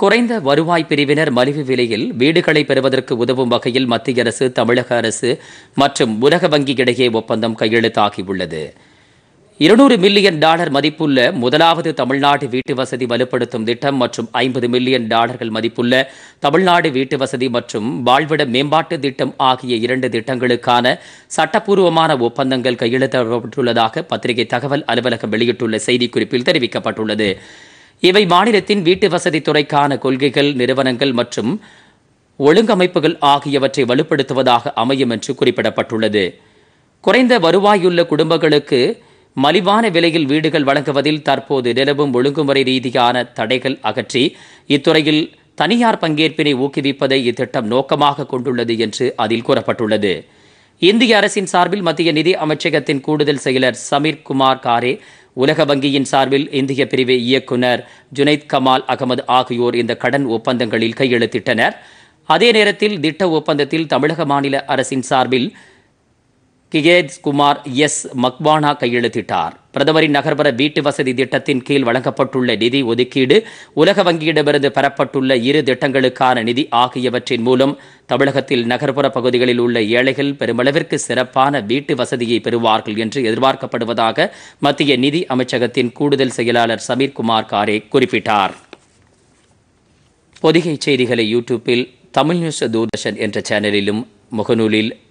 குறைந்த வருவாய் பிரிவினர் மலிவு விலையில் வீடுகளை பெறுவதற்கு உதவும் வகையில் மத்திய அரசு தமிழக அரசு மற்றும் உலக வங்கி இடையே ஒப்பந்தம் கையெழுத்தாகியுள்ளது இருநூறு மில்லியன் டாலர் மதிப்புள்ள முதலாவது தமிழ்நாடு வீட்டு வசதி வலுப்படுத்தும் திட்டம் மற்றும் ஐம்பது மில்லியன் டாலர்கள் மதிப்புள்ள தமிழ்நாடு வீட்டு வசதி மற்றும் வாழ்விட மேம்பாட்டு திட்டம் ஆகிய இரண்டு திட்டங்களுக்கான சட்டப்பூர்வமான ஒப்பந்தங்கள் கையெழுத்தப்பட்டுள்ளதாக பத்திரிகை தகவல் அலுவலகம் வெளியிட்டுள்ள செய்திக்குறிப்பில் தெரிவிக்கப்பட்டுள்ளது இவை மாநிலத்தின் வீட்டு வசதி துறைக்கான கொள்கைகள் நிறுவனங்கள் மற்றும் ஒழுங்கமைப்புகள் ஆகியவற்றை வலுப்படுத்துவதாக அமையும் என்று குறிப்பிடப்பட்டுள்ளது குறைந்த வருவாயுள்ள குடும்பங்களுக்கு மலிவான விலையில் வீடுகள் வழங்குவதில் தற்போது நிலவும் ஒழுங்குமுறை ரீதியான தடைகள் அகற்றி இத்துறையில் தனியார் பங்கேற்பினை ஊக்குவிப்பதை இத்திட்டம் நோக்கமாக கொண்டுள்ளது என்று அதில் கூறப்பட்டுள்ளது இந்திய அரசின் சார்பில் மத்திய நிதி அமைச்சகத்தின் கூடுதல் செயலர் சமீர் குமார் காரே உலக வங்கியின் சார்பில் இந்திய பிரிவு இயக்குனர் ஜுனைத் கமால் அகமது ஆகியோர் இந்த கடன் ஒப்பந்தங்களில் கையெழுத்திட்டனர் அதே நேரத்தில் திட்ட ஒப்பந்தத்தில் தமிழக மாநில அரசின் சார்பில் கிகேத் குமார் எஸ் மக்வானா கையெழுத்திட்டார் பிரதமரின் நகர்ப்புற வீட்டு வசதி திட்டத்தின் கீழ் வழங்கப்பட்டுள்ள நிதி ஒதுக்கீடு உலக வங்கியிடமிருந்து பெறப்பட்டுள்ள இரு திட்டங்களுக்கான நிதி ஆகியவற்றின் மூலம் தமிழகத்தில் நகர்ப்புற பகுதிகளில் உள்ள ஏழைகள் பெருமளவிற்கு சிறப்பான வீட்டு வசதியை பெறுவார்கள் என்று எதிர்பார்க்கப்படுவதாக மத்திய நிதி அமைச்சகத்தின் கூடுதல் செயலாளர் சமீர் குமார் காரே குறிப்பிட்டார் பொதிகை செய்திகளை யூடியூப்பில் தமிழ் நியூஸ் தூர்தர்ஷன் என்ற சேனலிலும் முகநூலில்